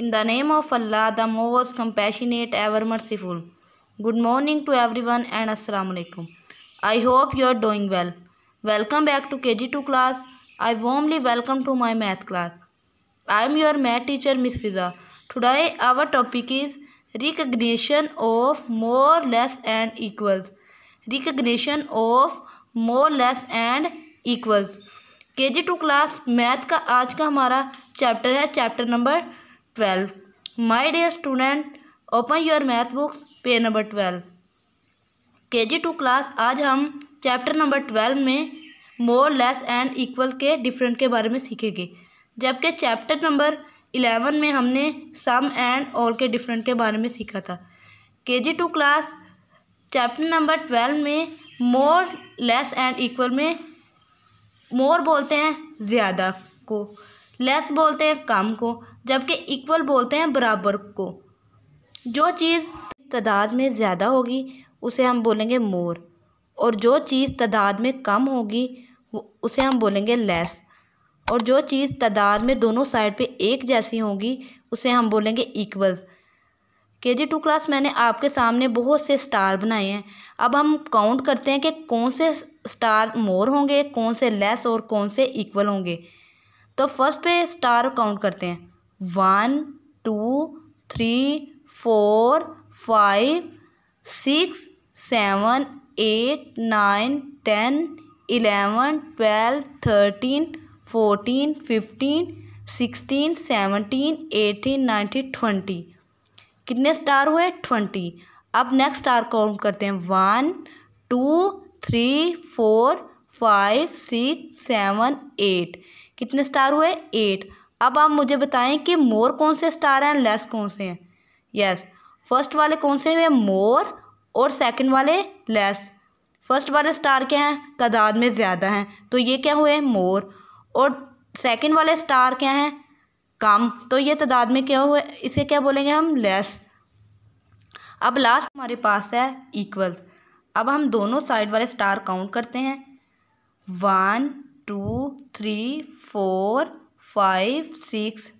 In the name of Allah, the most compassionate, ever merciful. Good morning to everyone and Assalamu alaikum. I hope you are doing well. Welcome back to KG2 class. I warmly welcome to my math class. I am your math teacher Miss Fiza. Today our topic is recognition of more, less and equals. Recognition of more less and equals K G two class math का आज का हमारा chapter है chapter number twelve my dear student open your math books page number twelve K G two class आज हम chapter number twelve में more less and equals के different के बारे में सीखेंगे जबकि चैप्टर नंबर इलेवन में हमने सम एंड और के डिफरेंट के बारे में सीखा था K G two class chapter number twelve में मोर लेस एंड इक्वल में मोर बोलते हैं ज़्यादा को लेस बोलते हैं कम को जबकि इक्वल बोलते हैं बराबर को जो चीज़ तादाद में ज़्यादा होगी उसे हम बोलेंगे मोर और जो चीज़ तादाद में कम होगी उसे हम बोलेंगे लेस और जो चीज़ तादाद में दोनों साइड पे एक जैसी होगी उसे हम बोलेंगे इक्वल के जी टू क्लास मैंने आपके सामने बहुत से स्टार बनाए हैं अब हम काउंट करते हैं कि कौन से स्टार मोर होंगे कौन से लेस और कौन से इक्वल होंगे तो फर्स्ट पे स्टार काउंट करते हैं one two three four five six seven eight nine ten eleven twelve thirteen fourteen fifteen sixteen seventeen eighteen nineteen twenty कितने स्टार हुए ट्वेंटी अब नेक्स्ट स्टार काउंट करते हैं one two three four five six seven eight कितने star हुए eight अब आप मुझे बताएं कि मोर कौन से स्टार हैं लेस कौन से हैं यस फर्स्ट वाले कौन से हैं मोर और सेकंड वाले लेस फर्स्ट वाले स्टार क्या हैं तादाद में ज़्यादा हैं तो ये क्या हुए मोर और सेकंड वाले स्टार क्या हैं कम तो ये तादाद में क्या हुआ इसे क्या बोलेंगे हम लेस अब लास्ट हमारे पास है इक्वल अब हम दोनों साइड वाले स्टार काउंट करते हैं one two three four five six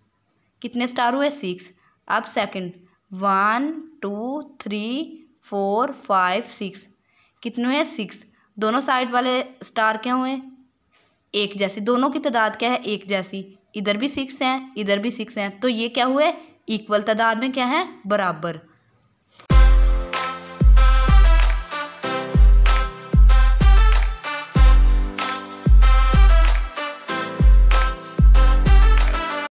कितने स्टार हुए सिक्स अब second one two three four five six कितने हुए सिक्स दोनों साइड वाले स्टार क्या हुए एक जैसी दोनों की तादाद क्या है एक जैसी इधर भी सिक्स हैं इधर भी सिक्स हैं तो ये क्या हुए इक्वल तादाद में क्या है बराबर